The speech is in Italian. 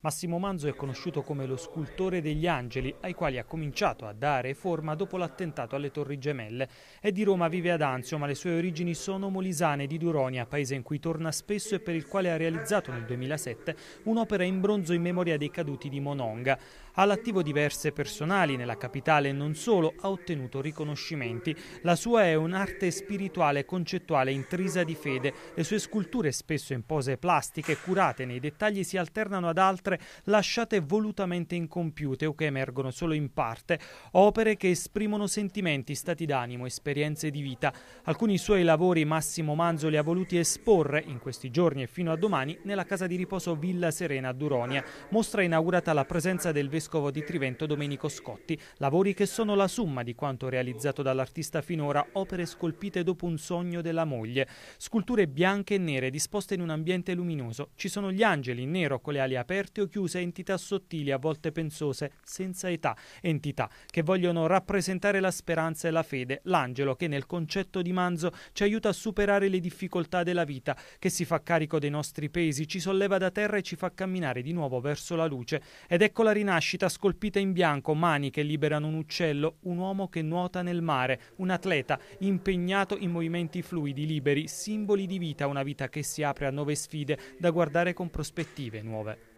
Massimo Manzo è conosciuto come lo scultore degli angeli, ai quali ha cominciato a dare forma dopo l'attentato alle Torri Gemelle. È di Roma, vive ad Anzio, ma le sue origini sono molisane di Duronia, paese in cui torna spesso e per il quale ha realizzato nel 2007 un'opera in bronzo in memoria dei caduti di Mononga. Ha l'attivo diverse personali nella capitale e non solo, ha ottenuto riconoscimenti. La sua è un'arte spirituale e concettuale intrisa di fede. Le sue sculture, spesso in pose plastiche curate nei dettagli, si alternano ad altre altre lasciate volutamente incompiute o che emergono solo in parte, opere che esprimono sentimenti, stati d'animo, esperienze di vita. Alcuni suoi lavori Massimo Manzo li ha voluti esporre in questi giorni e fino a domani nella casa di riposo Villa Serena a Duronia, mostra inaugurata alla presenza del vescovo di Trivento Domenico Scotti, lavori che sono la somma di quanto realizzato dall'artista finora, opere scolpite dopo un sogno della moglie, sculture bianche e nere disposte in un ambiente luminoso. Ci sono gli angeli in nero con le ali aperte o chiuse entità sottili, a volte pensose, senza età, entità che vogliono rappresentare la speranza e la fede, l'angelo che nel concetto di Manzo ci aiuta a superare le difficoltà della vita, che si fa carico dei nostri pesi, ci solleva da terra e ci fa camminare di nuovo verso la luce. Ed ecco la rinascita scolpita in bianco, mani che liberano un uccello, un uomo che nuota nel mare, un atleta impegnato in movimenti fluidi, liberi, simboli di vita, una vita che si apre a nuove sfide da guardare con prospettive nuove.